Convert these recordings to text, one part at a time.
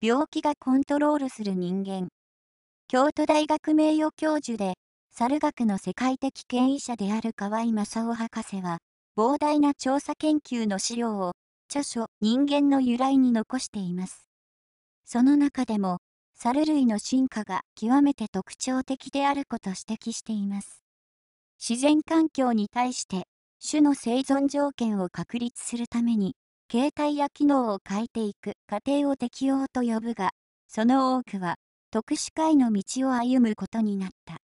病気がコントロールする人間。京都大学名誉教授で、猿学の世界的権威者である河合正夫博士は、膨大な調査研究の資料を、著書人間の由来に残しています。その中でも、猿類の進化が極めて特徴的であること指摘しています。自然環境に対して、種の生存条件を確立するために、携帯や機能を変えていく過程を適応と呼ぶが、その多くは特殊化への道を歩むことになった。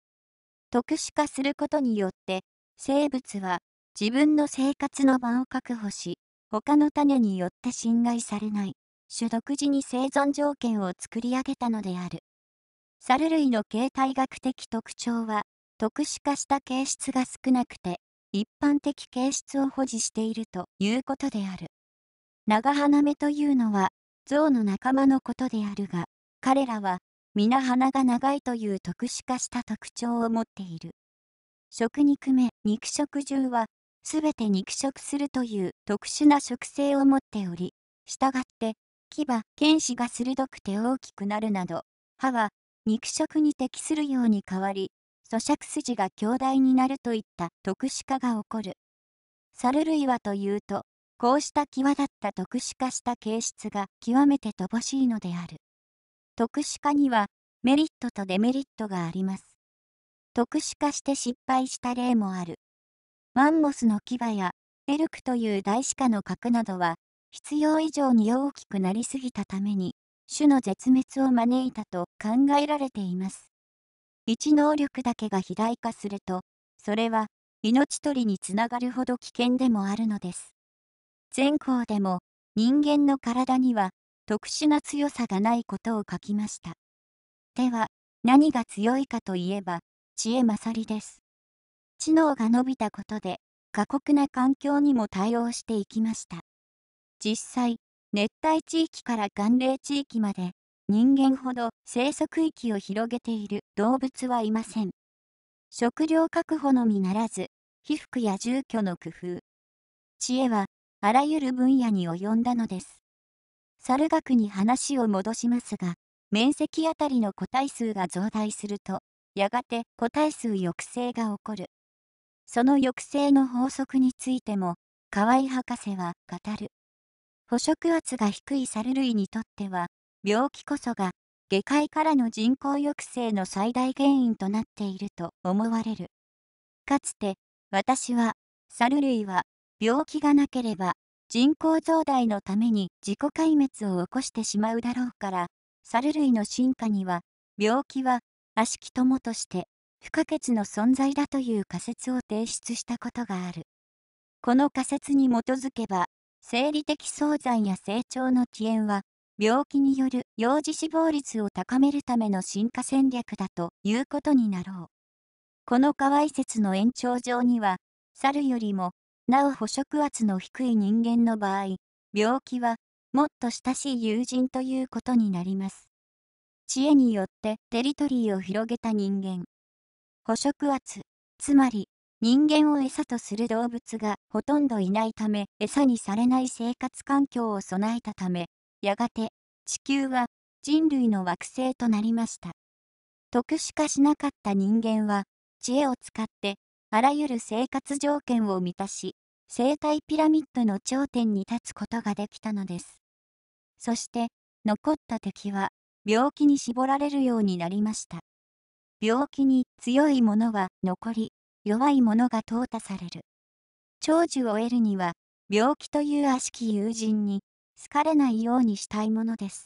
特殊化することによって、生物は自分の生活の場を確保し、他の種によって侵害されない、種独自に生存条件を作り上げたのである。猿類の形態学的特徴は、特殊化した形質が少なくて、一般的形質を保持しているということである。長鼻目というのは、象の仲間のことであるが、彼らは、皆鼻が長いという特殊化した特徴を持っている。食肉目、肉食獣は、すべて肉食するという特殊な食性を持っており、したがって、牙、剣歯が鋭くて大きくなるなど、歯は肉食に適するように変わり、咀嚼筋が強大になるといった特殊化が起こる。猿類はというと、こうした際立った特殊化した形質が極めて乏しいのである。特殊化にはメリットとデメリットがあります。特殊化して失敗した例もある。マンモスの牙やエルクという大歯科の核などは必要以上に大きくなりすぎたために種の絶滅を招いたと考えられています。一能力だけが肥大化すると、それは命取りにつながるほど危険でもあるのです。全校でも人間の体には特殊な強さがないことを書きました。では、何が強いかといえば、知恵勝りです。知能が伸びたことで、過酷な環境にも対応していきました。実際、熱帯地域から寒冷地域まで、人間ほど生息域を広げている動物はいません。食料確保のみならず、被覆や住居の工夫。知恵はあらゆる分野に及んだのです。猿学に話を戻しますが、面積あたりの個体数が増大すると、やがて個体数抑制が起こる。その抑制の法則についても、河合博士は語る。捕食圧が低い猿類にとっては、病気こそが下界からの人口抑制の最大原因となっていると思われる。かつて、私は、猿類は病気がなければ人口増大のために自己壊滅を起こしてしまうだろうから猿類の進化には病気は悪しき友として不可欠の存在だという仮説を提出したことがあるこの仮説に基づけば生理的早産や成長の遅延は病気による幼児死亡率を高めるための進化戦略だということになろうこの可愛説の延長上には猿よりもなお捕食圧の低い人間の場合、病気は、もっと親しい友人ということになります。知恵によってテリトリーを広げた人間。捕食圧、つまり、人間を餌とする動物がほとんどいないため、餌にされない生活環境を備えたため、やがて、地球は人類の惑星となりました。特殊化しなかった人間は、知恵を使ってあらゆる生活条件を満たし、生態ピラミッドの頂点に立つことができたのです。そして、残った敵は、病気に絞られるようになりました。病気に強いものは残り、弱いものが淘汰される。長寿を得るには、病気という悪しき友人に好かれないようにしたいものです。